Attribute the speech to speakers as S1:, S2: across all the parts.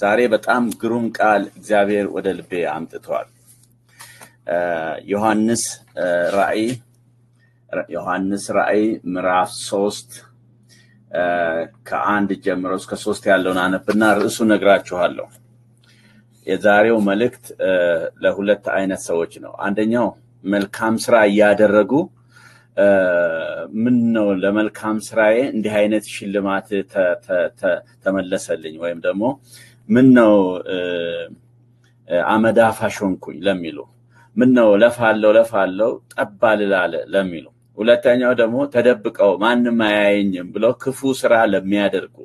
S1: ዛሬ በጣም ግሩም ቃል እግዚአብሔር ወደ ልቤ አምጥቷል። ዮሐንስ ራእይ ዮሐንስ ራእይ ምዕራፍ ሶስት ከአንድ ጀምሮ እስከ ሶስት ያለውን አነብና ርዕሱ ነግራችኋለሁ። የዛሬው መልእክት ለሁለት አይነት ሰዎች ነው። አንደኛው መልካም ስራ እያደረጉ ምን ነው ለመልካም ስራዬ እንዲህ አይነት ሽልማት ተመለሰልኝ ወይም ደግሞ ምን ነው አመዳፋሽ ሆንኩኝ ለሚሉ፣ ምን ነው ለፋለው ለፋለው ጠባ ልላለ ለሚሉ፣ ሁለተኛው ደግሞ ተደብቀው ማንም አያየኝም ብለው ክፉ ስራ ለሚያደርጉ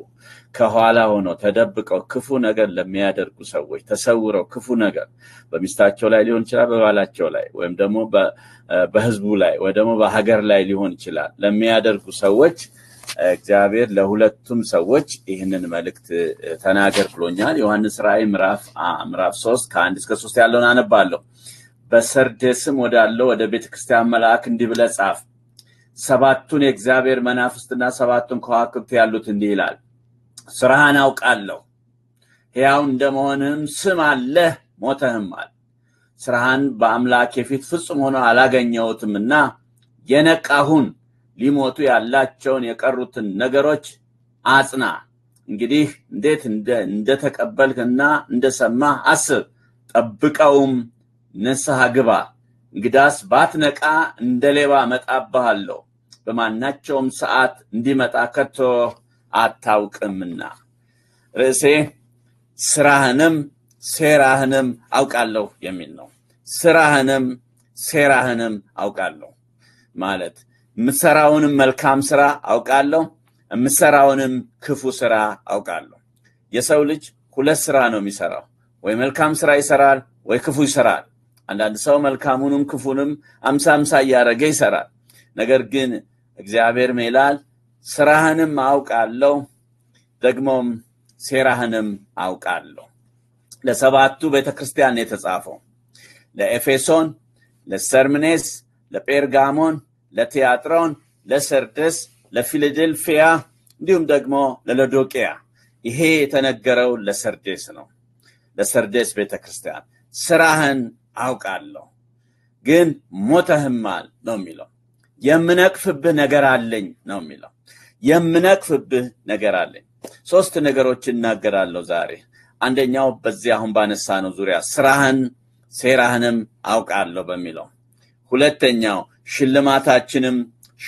S1: ከኋላ ሆነው ተደብቀው ክፉ ነገር ለሚያደርጉ ሰዎች ተሰውረው ክፉ ነገር በሚስታቸው ላይ ሊሆን ይችላል፣ በባላቸው ላይ ወይም ደግሞ በህዝቡ ላይ ወይ ደግሞ በሀገር ላይ ሊሆን ይችላል ለሚያደርጉ ሰዎች እግዚአብሔር ለሁለቱም ሰዎች ይህንን መልእክት ተናገር ብሎኛል። ዮሐንስ ራእይ ምዕራፍ ምዕራፍ ሶስት ከአንድ እስከ ሶስት ያለውን አነባለሁ። በሰርዴስም ወዳለው ወደ ቤተ ክርስቲያን መልአክ እንዲህ ብለህ ጻፍ፣ ሰባቱን የእግዚአብሔር መናፍስትና ሰባቱን ከዋክብት ያሉት እንዲህ ይላል፣ ስራህን አውቃለሁ፣ ሕያው እንደመሆንህም ስም አለህ፣ ሞተህማል። ስራህን በአምላክ የፊት ፍጹም ሆኖ አላገኘሁትምና የነቃሁን ሊሞቱ ያላቸውን የቀሩትን ነገሮች አጽና። እንግዲህ እንዴት እንደተቀበልክና እንደሰማህ አስብ፣ ጠብቀውም ንስሐ ግባ። እንግዳስ ባትነቃ እንደ ሌባ እመጣብሃለሁ፣ በማናቸውም ሰዓት እንዲመጣ ከቶ አታውቅምና። ርዕሴ ስራህንም ሴራህንም አውቃለሁ የሚል ነው። ስራህንም ሴራህንም አውቃለሁ ማለት የምትሰራውንም መልካም ስራ አውቃለሁ፣ የምትሰራውንም ክፉ ስራ አውቃለሁ። የሰው ልጅ ሁለት ስራ ነው የሚሰራው፣ ወይ መልካም ስራ ይሰራል፣ ወይ ክፉ ይሰራል። አንዳንድ ሰው መልካሙንም ክፉንም አምሳ አምሳ እያደረገ ይሰራል። ነገር ግን እግዚአብሔር ይላል ስራህንም አውቃለሁ ደግሞም ሴራህንም አውቃለሁ። ለሰባቱ ቤተክርስቲያን የተጻፈው ለኤፌሶን፣ ለሰርምኔስ፣ ለጴርጋሞን፣ ለቲያትሮን፣ ለሰርደስ፣ ለፊላዴልፊያ እንዲሁም ደግሞ ለሎዶቅያ። ይሄ የተነገረው ለሰርዴስ ነው። ለሰርዴስ ቤተ ክርስቲያን ስራህን አውቃለሁ ግን ሞተህማል ነው የሚለው። የምነቅፍብህ ነገር አለኝ ነው የሚለው። የምነቅፍብህ ነገር አለኝ። ሶስት ነገሮች እናገራለሁ ዛሬ። አንደኛው በዚህ አሁን ባነሳ ነው ዙሪያ ስራህን ሴራህንም አውቃለሁ በሚለው ሁለተኛው ሽልማታችንም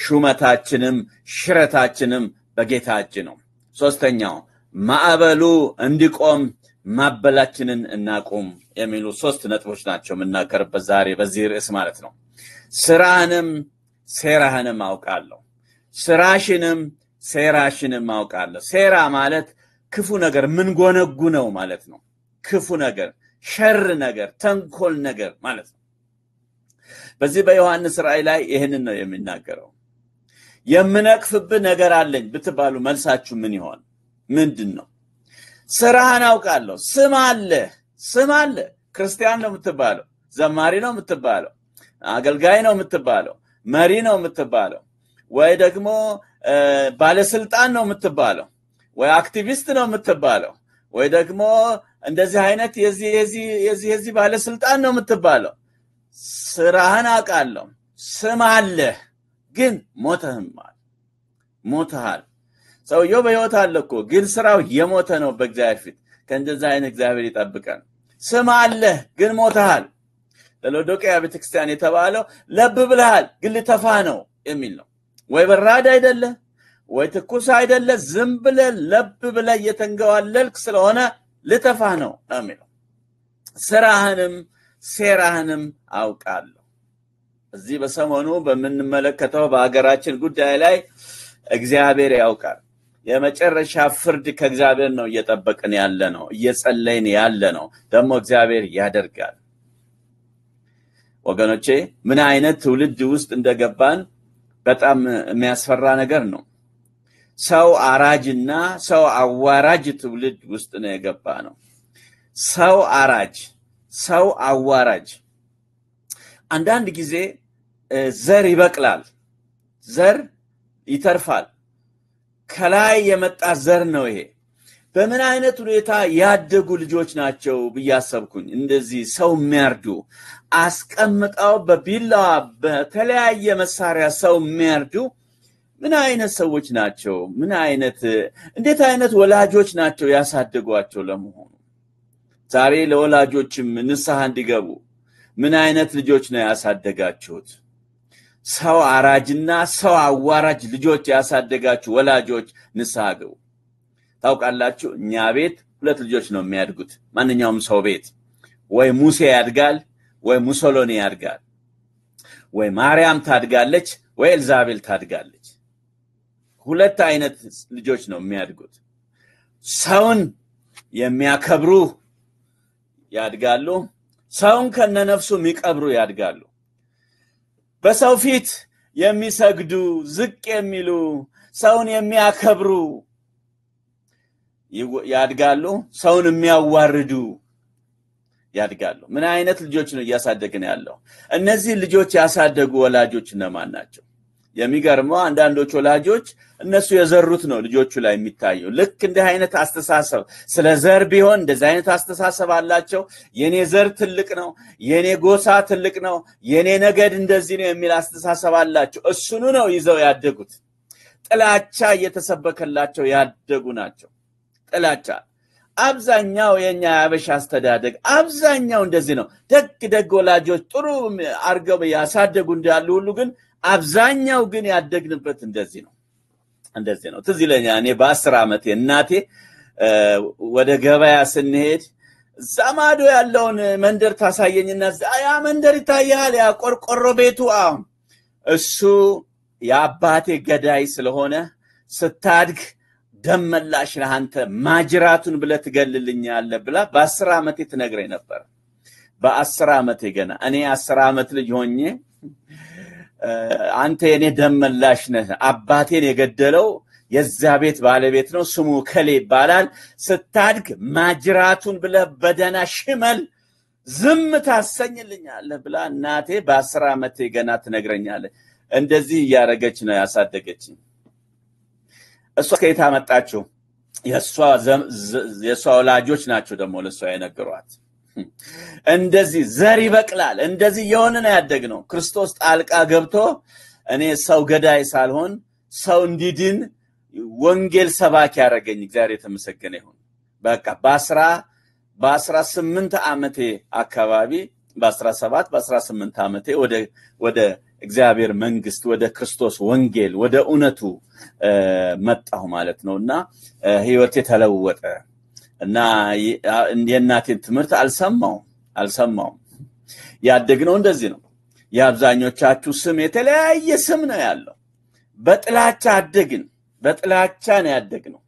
S1: ሹመታችንም ሽረታችንም በጌታ እጅ ነው። ሶስተኛው ማዕበሉ እንዲቆም ማበላችንን እናቁም የሚሉ ሶስት ነጥቦች ናቸው የምናገርበት ዛሬ በዚህ ርዕስ ማለት ነው። ስራህንም ሴራህንም አውቃለሁ፣ ስራሽንም ሴራሽንም አውቃለሁ። ሴራ ማለት ክፉ ነገር ምን ጎነጉ ነው ማለት ነው። ክፉ ነገር፣ ሸር ነገር፣ ተንኮል ነገር ማለት ነው። በዚህ በዮሐንስ ራእይ ላይ ይህንን ነው የሚናገረው። የምነቅፍብህ ነገር አለኝ ብትባሉ መልሳችሁ ምን ይሆን? ምንድን ነው? ስራህን አውቃለሁ። ስም አለህ፣ ስም አለህ። ክርስቲያን ነው የምትባለው፣ ዘማሪ ነው የምትባለው፣ አገልጋይ ነው የምትባለው፣ መሪ ነው የምትባለው፣ ወይ ደግሞ ባለስልጣን ነው የምትባለው፣ ወይ አክቲቪስት ነው የምትባለው፣ ወይ ደግሞ እንደዚህ አይነት የዚህ የዚህ ባለስልጣን ነው የምትባለው ስራህን አውቃለሁ። ስም አለህ፣ ግን ሞተህማል፣ ሞተሃል። ሰውየው በህይወት አለ እኮ ግን ስራው የሞተ ነው በእግዚአብሔር ፊት። ከእንደዛ አይነት እግዚአብሔር ይጠብቀን። ስም አለህ፣ ግን ሞተሃል። ለሎዶቅያ ቤተክርስቲያን የተባለው ለብ ብልሃል፣ ግን ልተፋ ነው የሚል ነው። ወይ በራድ አይደለ ወይ ትኩስ አይደለ፣ ዝም ብለ ለብ ብለ እየተንገዋለልክ ስለሆነ ልተፋህ ነው የሚለው ስራህንም ሴራህንም አውቃለሁ። እዚህ በሰሞኑ በምንመለከተው በሀገራችን ጉዳይ ላይ እግዚአብሔር ያውቃል። የመጨረሻ ፍርድ ከእግዚአብሔር ነው እየጠበቅን ያለ ነው፣ እየጸለይን ያለ ነው። ደግሞ እግዚአብሔር ያደርጋል። ወገኖቼ ምን አይነት ትውልድ ውስጥ እንደገባን በጣም የሚያስፈራ ነገር ነው። ሰው አራጅና ሰው አዋራጅ ትውልድ ውስጥ ነው የገባ ነው። ሰው አራጅ ሰው አዋራጅ። አንዳንድ ጊዜ ዘር ይበቅላል፣ ዘር ይተርፋል። ከላይ የመጣ ዘር ነው ይሄ። በምን አይነት ሁኔታ ያደጉ ልጆች ናቸው ብዬ አሰብኩኝ። እንደዚህ ሰው የሚያርዱ አስቀምጠው በቢላዋ በተለያየ መሳሪያ ሰው የሚያርዱ ምን አይነት ሰዎች ናቸው? ምን አይነት እንዴት አይነት ወላጆች ናቸው ያሳደጓቸው ለመሆኑ ዛሬ ለወላጆችም ንስሐ እንዲገቡ ምን አይነት ልጆች ነው ያሳደጋችሁት? ሰው አራጅና ሰው አዋራጅ ልጆች ያሳደጋችሁ ወላጆች ንስሐ ግቡ። ታውቃላችሁ፣ እኛ ቤት ሁለት ልጆች ነው የሚያድጉት። ማንኛውም ሰው ቤት ወይ ሙሴ ያድጋል፣ ወይ ሙሶሎኒ ያድጋል፣ ወይ ማርያም ታድጋለች፣ ወይ ኤልዛቤል ታድጋለች። ሁለት አይነት ልጆች ነው የሚያድጉት። ሰውን የሚያከብሩ ያድጋሉ። ሰውን ከነነፍሱ የሚቀብሩ ያድጋሉ። በሰው ፊት የሚሰግዱ ዝቅ የሚሉ ሰውን የሚያከብሩ ያድጋሉ። ሰውን የሚያዋርዱ ያድጋሉ። ምን አይነት ልጆች ነው እያሳደግን ያለው? እነዚህ ልጆች ያሳደጉ ወላጆች እነማን ናቸው? የሚገርመው አንዳንዶች ወላጆች እነሱ የዘሩት ነው ልጆቹ ላይ የሚታየው። ልክ እንዲህ አይነት አስተሳሰብ ስለ ዘር ቢሆን እንደዚህ አይነት አስተሳሰብ አላቸው። የኔ ዘር ትልቅ ነው፣ የኔ ጎሳ ትልቅ ነው፣ የኔ ነገድ እንደዚህ ነው የሚል አስተሳሰብ አላቸው። እሱኑ ነው ይዘው ያደጉት። ጥላቻ እየተሰበከላቸው ያደጉ ናቸው። ጥላቻ አብዛኛው የኛ የአበሻ አስተዳደግ አብዛኛው እንደዚህ ነው። ደግ ደግ ወላጆች ጥሩ አርገው ያሳደጉ እንዳሉ ሁሉ ግን አብዛኛው ግን ያደግንበት እንደዚህ ነው እንደዚህ ነው። ትዝ ይለኛል እኔ በአስር ዓመቴ እናቴ ወደ ገበያ ስንሄድ እዛ ማዶ ያለውን መንደር ታሳየኝና ያ መንደር ይታያል፣ ያ ቆርቆሮ ቤቱ አሁን እሱ የአባቴ ገዳይ ስለሆነ ስታድግ ደመላሽ መላሽ ነህ አንተ ማጅራቱን ብለህ ትገልልኛለህ ብላ በአስር ዓመቴ ትነግረኝ ነበር። በአስር ዓመቴ ገና እኔ አስር ዓመት ልጅ ሆኜ አንተ የእኔ ደመላሽ ነህ፣ አባቴን የገደለው የዚያ ቤት ባለቤት ነው፣ ስሙ ከሌ ይባላል። ስታድግ ማጅራቱን ብለህ በደህና ሽመል ዝም ታሰኝልኛለህ ብላ እናቴ በአስር ዓመቴ ገና ትነግረኛለ እንደዚህ እያደረገች ነው ያሳደገችኝ። እሷ ከየት አመጣችው? የእሷ ወላጆች ናቸው ደግሞ ለእሷ የነገሯት። እንደዚህ ዘር ይበቅላል። እንደዚህ የሆነ ነው ያደግ ነው። ክርስቶስ ጣልቃ ገብቶ እኔ ሰው ገዳይ ሳልሆን ሰው እንዲድን ወንጌል ሰባኪ ያደረገኝ እግዚአብሔር የተመሰገነ ይሁን። በቃ በአስራ በአስራ ስምንት ዓመቴ አካባቢ በአስራ ሰባት በአስራ ስምንት ዓመቴ ወደ እግዚአብሔር መንግስት ወደ ክርስቶስ ወንጌል ወደ እውነቱ መጣሁ ማለት ነው እና ህይወቴ ተለወጠ እና የእናቴን ትምህርት አልሰማውም አልሰማውም ያደግነው እንደዚህ ነው የአብዛኞቻችሁ ስም የተለያየ ስም ነው ያለው በጥላቻ አደግን በጥላቻ ነው ያደግነው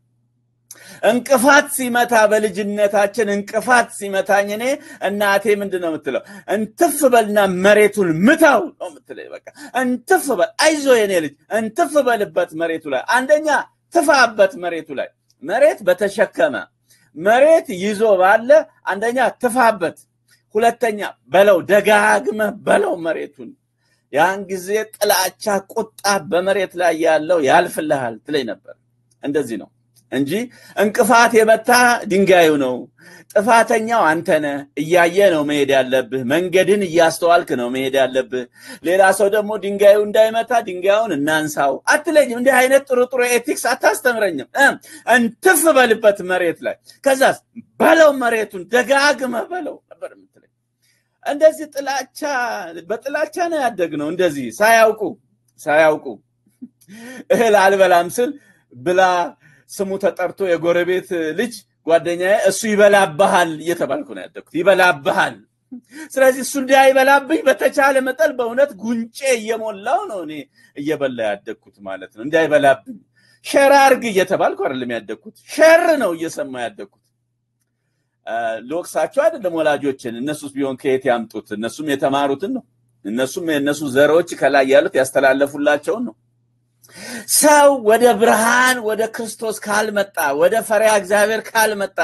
S1: እንቅፋት ሲመታ በልጅነታችን እንቅፋት ሲመታኝ እኔ እናቴ ምንድን ነው የምትለው? እንትፍ በልና መሬቱን ምታው ነው የምትለኝ። በቃ እንትፍ በል አይዞ የኔ ልጅ እንትፍ በልበት መሬቱ ላይ። አንደኛ ትፋበት መሬቱ ላይ መሬት በተሸከመ መሬት ይዞ ባለ አንደኛ ትፋበት፣ ሁለተኛ በለው፣ ደጋግመ በለው መሬቱን። ያን ጊዜ ጥላቻ፣ ቁጣ በመሬት ላይ ያለው ያልፍልሃል ትለኝ ነበር። እንደዚህ ነው እንጂ እንቅፋት የመታ ድንጋዩ ነው። ጥፋተኛው አንተነ እያየ ነው መሄድ ያለብህ። መንገድን እያስተዋልክ ነው መሄድ ያለብህ። ሌላ ሰው ደግሞ ድንጋዩ እንዳይመታ ድንጋዩን እናንሳው አትለኝም። እንዲህ አይነት ጥሩ ጥሩ ኤቲክስ አታስተምረኝም። እንትፍ በልበት መሬት ላይ ከዛስ በለው መሬቱን ደጋግመህ በለው ነበር የምትለኝ። እንደዚህ ጥላቻ በጥላቻ ነው ያደግነው። እንደዚህ ሳያውቁ ሳያውቁ እህል አልበላም ስል ብላ ስሙ ተጠርቶ የጎረቤት ልጅ ጓደኛዬ እሱ ይበላብሃል እየተባልኩ ነው ያደግኩት። ይበላብሃል። ስለዚህ እሱ እንዳይበላብኝ በተቻለ መጠን በእውነት ጉንጬ እየሞላው ነው እኔ እየበላ ያደግኩት ማለት ነው። እንዳይበላብኝ ሸር አርግ እየተባልኩ አይደለም ያደግኩት፣ ሸር ነው እየሰማ ያደግኩት። ልወቅሳቸው አይደለም ወላጆችን፣ እነሱስ ቢሆን ከየት ያምጡት? እነሱም የተማሩትን ነው። እነሱም የእነሱ ዘሮች ከላይ ያሉት ያስተላለፉላቸውን ነው። ሰው ወደ ብርሃን ወደ ክርስቶስ ካልመጣ ወደ ፈሪያ እግዚአብሔር ካልመጣ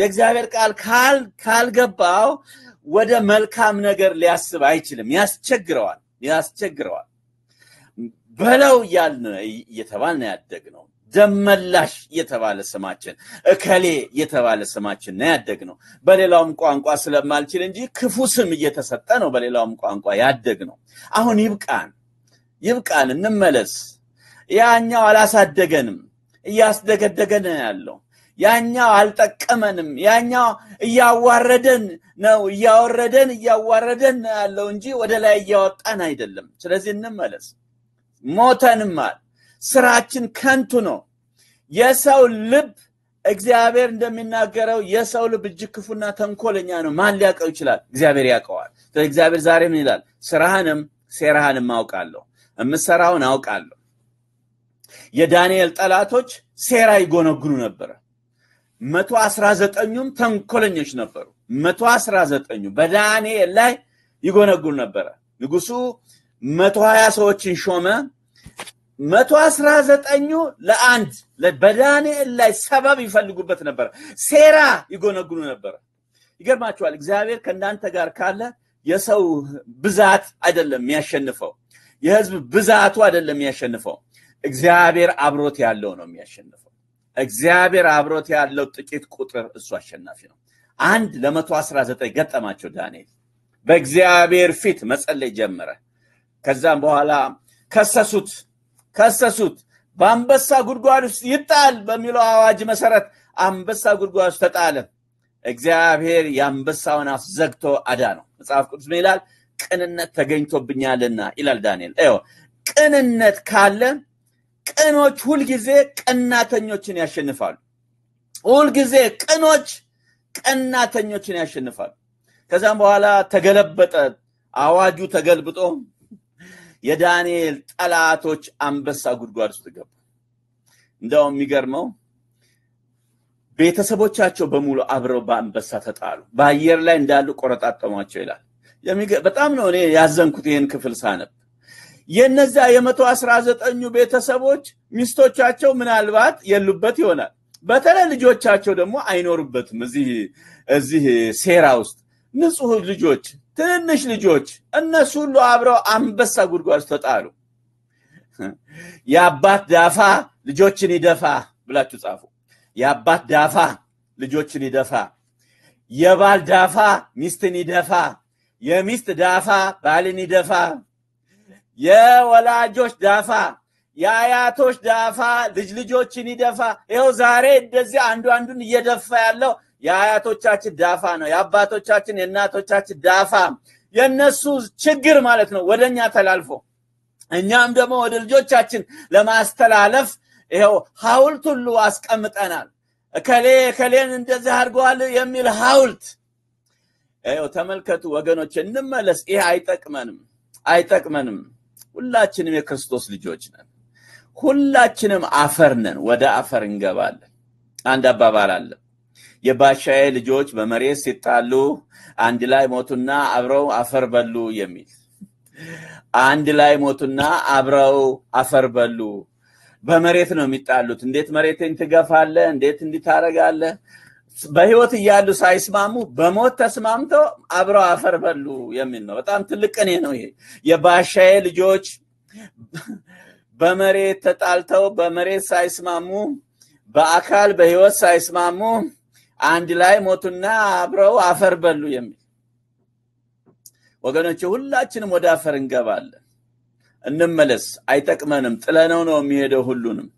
S1: የእግዚአብሔር ቃል ካልገባው ወደ መልካም ነገር ሊያስብ አይችልም። ያስቸግረዋል ያስቸግረዋል። በለው እየተባልን ያደግ ነው። ደመላሽ እየተባለ ስማችን እከሌ እየተባለ ስማችን ነው ያደግ ነው። በሌላውም ቋንቋ ስለማልችል እንጂ ክፉ ስም እየተሰጠ ነው። በሌላውም ቋንቋ ያደግ ነው። አሁን ይብቃን፣ ይብቃን፣ እንመለስ። ያኛው አላሳደገንም፣ እያስደገደገን ያለው ያኛው አልጠቀመንም፣ ያኛው እያዋረደን ነው። እያወረደን እያዋረደን ያለው እንጂ ወደ ላይ እያወጣን አይደለም። ስለዚህ እንመለስ። ሞተንማል፣ ስራችን ከንቱ ነው። የሰው ልብ እግዚአብሔር እንደሚናገረው የሰው ልብ እጅግ ክፉና ተንኮለኛ ነው። ማን ሊያውቀው ይችላል? እግዚአብሔር ያውቀዋል። እግዚአብሔር ዛሬ ምን ይላል? ስራህንም ሴራህንም አውቃለሁ፣ የምሰራውን አውቃለሁ የዳንኤል ጠላቶች ሴራ ይጎነጉኑ ነበረ። መቶ አስራ ዘጠኙም ተንኮለኞች ነበሩ። መቶ አስራ ዘጠኙ በዳንኤል ላይ ይጎነጉኑ ነበረ። ንጉሱ መቶ ሀያ ሰዎችን ሾመ። መቶ አስራ ዘጠኙ ለአንድ በዳንኤል ላይ ሰበብ ይፈልጉበት ነበረ፣ ሴራ ይጎነጉኑ ነበረ። ይገርማችኋል። እግዚአብሔር ከእናንተ ጋር ካለ የሰው ብዛት አይደለም የሚያሸንፈው፣ የህዝብ ብዛቱ አይደለም የሚያሸንፈው፣ እግዚአብሔር አብሮት ያለው ነው የሚያሸንፈው። እግዚአብሔር አብሮት ያለው ጥቂት ቁጥር እሱ አሸናፊ ነው። አንድ ለመቶ አስራ ዘጠኝ ገጠማቸው ዳንኤል በእግዚአብሔር ፊት መጸለይ ጀመረ። ከዛም በኋላ ከሰሱት ከሰሱት በአንበሳ ጉድጓድ ውስጥ ይጣል በሚለው አዋጅ መሰረት አንበሳ ጉድጓድ ውስጥ ተጣለ። እግዚአብሔር የአንበሳውን አፍ ዘግቶ አዳ ነው። መጽሐፍ ቅዱስ ምን ይላል? ቅንነት ተገኝቶብኛልና ይላል ዳንኤል። ቅንነት ካለ ቅኖች ሁልጊዜ ቀናተኞችን ያሸንፋሉ። ሁልጊዜ ቅኖች ቀናተኞችን ያሸንፋሉ። ከዛም በኋላ ተገለበጠ፣ አዋጁ ተገልብጦ የዳንኤል ጠላቶች አንበሳ ጉድጓድ ውስጥ ገቡ። እንደውም የሚገርመው ቤተሰቦቻቸው በሙሉ አብረው በአንበሳ ተጣሉ፣ በአየር ላይ እንዳሉ ቆረጣጠሟቸው ይላል። በጣም ነው እኔ ያዘንኩት ይህን ክፍል ሳነብ። የነዛ የመቶ አስራ ዘጠኙ ቤተሰቦች ሚስቶቻቸው ምናልባት የሉበት ይሆናል። በተለይ ልጆቻቸው ደግሞ አይኖሩበትም። እዚህ እዚህ ሴራ ውስጥ ንጹህ ልጆች፣ ትንንሽ ልጆች እነሱ ሁሉ አብረው አንበሳ ጉድጓድ ተጣሉ። የአባት ዳፋ ልጆችን ይደፋ ብላችሁ ጻፉ። የአባት ዳፋ ልጆችን ይደፋ፣ የባል ዳፋ ሚስትን ይደፋ፣ የሚስት ዳፋ ባልን ይደፋ የወላጆች ዳፋ የአያቶች ዳፋ ልጅ ልጆችን ይደፋ። ይኸው ዛሬ እንደዚህ አንዱ አንዱን እየደፋ ያለው የአያቶቻችን ዳፋ ነው። የአባቶቻችን የእናቶቻችን ዳፋ የእነሱ ችግር ማለት ነው ወደኛ ተላልፎ እኛም ደግሞ ወደ ልጆቻችን ለማስተላለፍ ይኸው ሐውልት ሁሉ አስቀምጠናል። እከሌ እከሌን እንደዚህ አድርገዋል የሚል ሐውልት ይኸው ተመልከቱ ወገኖች፣ እንመለስ። ይሄ አይጠቅመንም አይጠቅመንም። ሁላችንም የክርስቶስ ልጆች ነን። ሁላችንም አፈር ነን፣ ወደ አፈር እንገባለን። አንድ አባባል አለ። የባሻዬ ልጆች በመሬት ሲጣሉ አንድ ላይ ሞቱና አብረው አፈር በሉ የሚል አንድ ላይ ሞቱና አብረው አፈር በሉ። በመሬት ነው የሚጣሉት። እንዴት መሬትን ትገፋለህ? እንዴት እንዲታረጋለህ? በህይወት እያሉ ሳይስማሙ በሞት ተስማምተው አብረው አፈር በሉ የሚል ነው። በጣም ትልቅ ቅኔ ነው ይሄ። የባሻዬ ልጆች በመሬት ተጣልተው በመሬት ሳይስማሙ በአካል በህይወት ሳይስማሙ አንድ ላይ ሞቱና አብረው አፈር በሉ የሚል ወገኖች፣ ሁላችንም ወደ አፈር እንገባለን። እንመለስ፣ አይጠቅመንም። ጥለነው ነው የሚሄደው ሁሉንም